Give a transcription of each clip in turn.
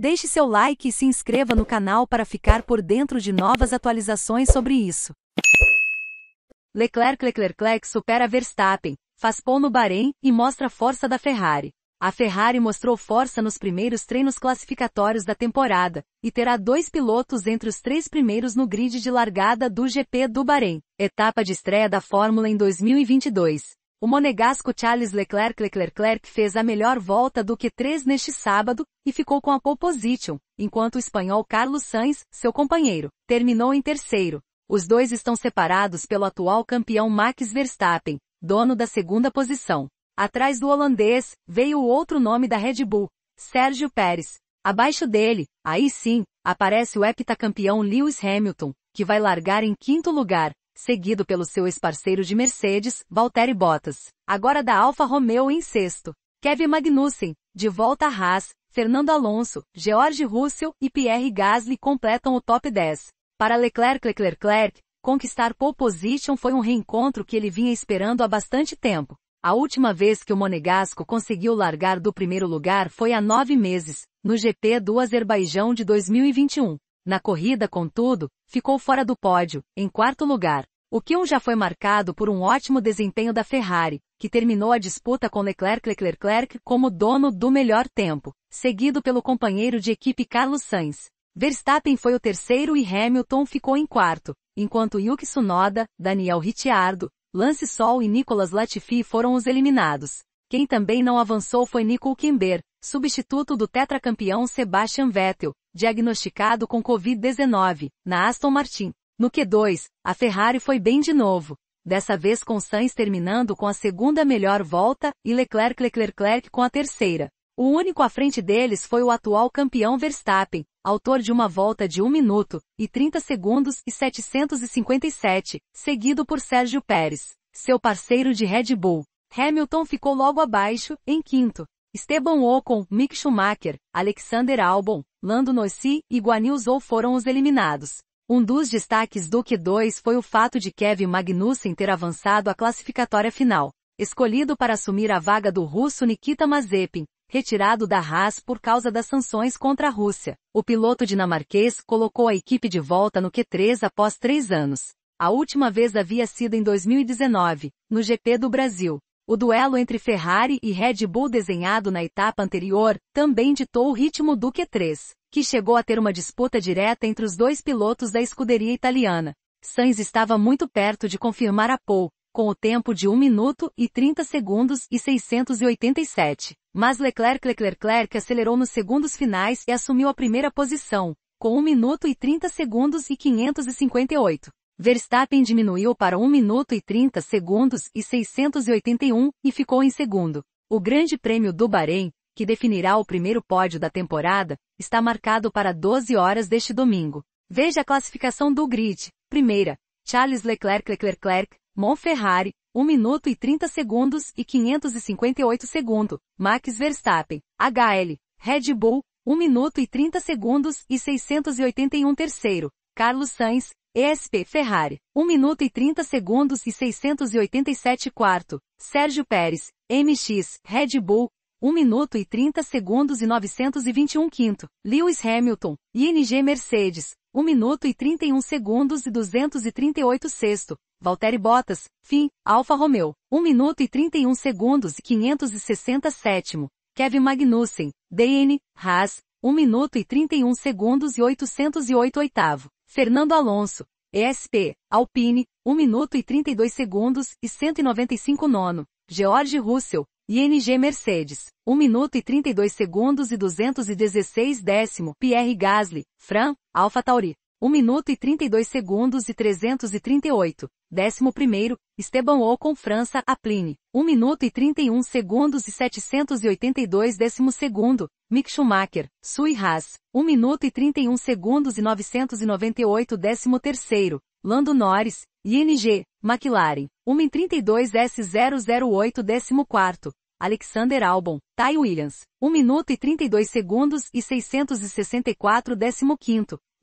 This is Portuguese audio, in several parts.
Deixe seu like e se inscreva no canal para ficar por dentro de novas atualizações sobre isso. Leclerc Leclerc Leclerc supera Verstappen, faz pole no Bahrein e mostra força da Ferrari. A Ferrari mostrou força nos primeiros treinos classificatórios da temporada, e terá dois pilotos entre os três primeiros no grid de largada do GP do Bahrein, etapa de estreia da Fórmula em 2022. O monegasco Charles Leclerc Leclerc fez a melhor volta do que três neste sábado, e ficou com a pole position, enquanto o espanhol Carlos Sainz, seu companheiro, terminou em terceiro. Os dois estão separados pelo atual campeão Max Verstappen, dono da segunda posição. Atrás do holandês, veio o outro nome da Red Bull, Sérgio Pérez. Abaixo dele, aí sim, aparece o heptacampeão Lewis Hamilton, que vai largar em quinto lugar, seguido pelo seu ex-parceiro de Mercedes, Valtteri Bottas, agora da Alfa Romeo em sexto, Kevin Magnussen, de volta a Haas, Fernando Alonso, George Russell e Pierre Gasly completam o top 10. Para Leclerc Leclerc, conquistar pole position foi um reencontro que ele vinha esperando há bastante tempo. A última vez que o monegasco conseguiu largar do primeiro lugar foi há nove meses, no GP do Azerbaijão de 2021. Na corrida, contudo, ficou fora do pódio, em quarto lugar, o que um já foi marcado por um ótimo desempenho da Ferrari, que terminou a disputa com Leclerc Leclerc, Leclerc como dono do melhor tempo, seguido pelo companheiro de equipe Carlos Sainz. Verstappen foi o terceiro e Hamilton ficou em quarto, enquanto Yuki Tsunoda, Daniel Ricciardo, Lance Sol e Nicolas Latifi foram os eliminados. Quem também não avançou foi Nico Kimber, substituto do tetracampeão Sebastian Vettel, diagnosticado com Covid-19, na Aston Martin. No Q2, a Ferrari foi bem de novo, dessa vez com Sainz terminando com a segunda melhor volta e Leclerc Leclerc Leclerc com a terceira. O único à frente deles foi o atual campeão Verstappen, autor de uma volta de 1 minuto e 30 segundos e 757, seguido por Sérgio Pérez, seu parceiro de Red Bull. Hamilton ficou logo abaixo, em quinto, Esteban Ocon, Mick Schumacher, Alexander Albon, Lando Norris e Zhou foram os eliminados. Um dos destaques do Q2 foi o fato de Kevin Magnussen ter avançado à classificatória final, escolhido para assumir a vaga do russo Nikita Mazepin, retirado da Haas por causa das sanções contra a Rússia. O piloto dinamarquês colocou a equipe de volta no Q3 após três anos. A última vez havia sido em 2019, no GP do Brasil, o duelo entre Ferrari e Red Bull desenhado na etapa anterior também ditou o ritmo do Q3, que chegou a ter uma disputa direta entre os dois pilotos da escuderia italiana. Sainz estava muito perto de confirmar a pole, com o tempo de 1 minuto e 30 segundos e 687, mas Leclerc Leclerc acelerou nos segundos finais e assumiu a primeira posição, com 1 minuto e 30 segundos e 558. Verstappen diminuiu para 1 minuto e 30 segundos e 681 e ficou em segundo. O Grande Prêmio do Bahrein, que definirá o primeiro pódio da temporada, está marcado para 12 horas deste domingo. Veja a classificação do grid. Primeira, Charles Leclerc Leclerc Leclerc, Monferrari, 1 minuto e 30 segundos e 558 segundo. Max Verstappen, HL, Red Bull, 1 minuto e 30 segundos e 681 terceiro. Carlos Sainz, ESP Ferrari, 1 minuto e 30 segundos e 687 quarto, Sérgio Pérez, MX, Red Bull, 1 minuto e 30 segundos e 921 quinto, Lewis Hamilton, ING Mercedes, 1 minuto e 31 segundos e 238 sexto, Valtteri Bottas, fim, Alfa Romeo, 1 minuto e 31 segundos e 560 sétimo, Kevin Magnussen, DN, Haas, 1 minuto e 31 segundos e 808 oitavo, Fernando Alonso, ESP, Alpine, 1 minuto e 32 segundos e 195 nono. George Russell, ING Mercedes, 1 minuto e 32 segundos e 216 décimo. Pierre Gasly, Fran, Alpha Tauri, 1 minuto e 32 segundos e 338. Décimo primeiro, Esteban Ocon França, Apline. 1 minuto e 31 segundos e 782 décimo segundo, Mick Schumacher, Sui Haas. 1 minuto e 31 segundos e 998 décimo terceiro, Lando Norris, ING, McLaren. 1 em 32 S008 décimo quarto, Alexander Albon, Ty Williams. 1 minuto e 32 segundos e 664 décimo quinto,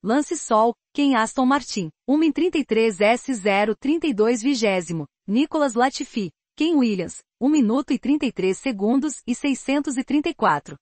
Lance Sol, Ken Aston Martin, 1 em 33 S0 32 vigésimo, Nicolas Latifi, Ken Williams, 1 minuto e 33 segundos e 634.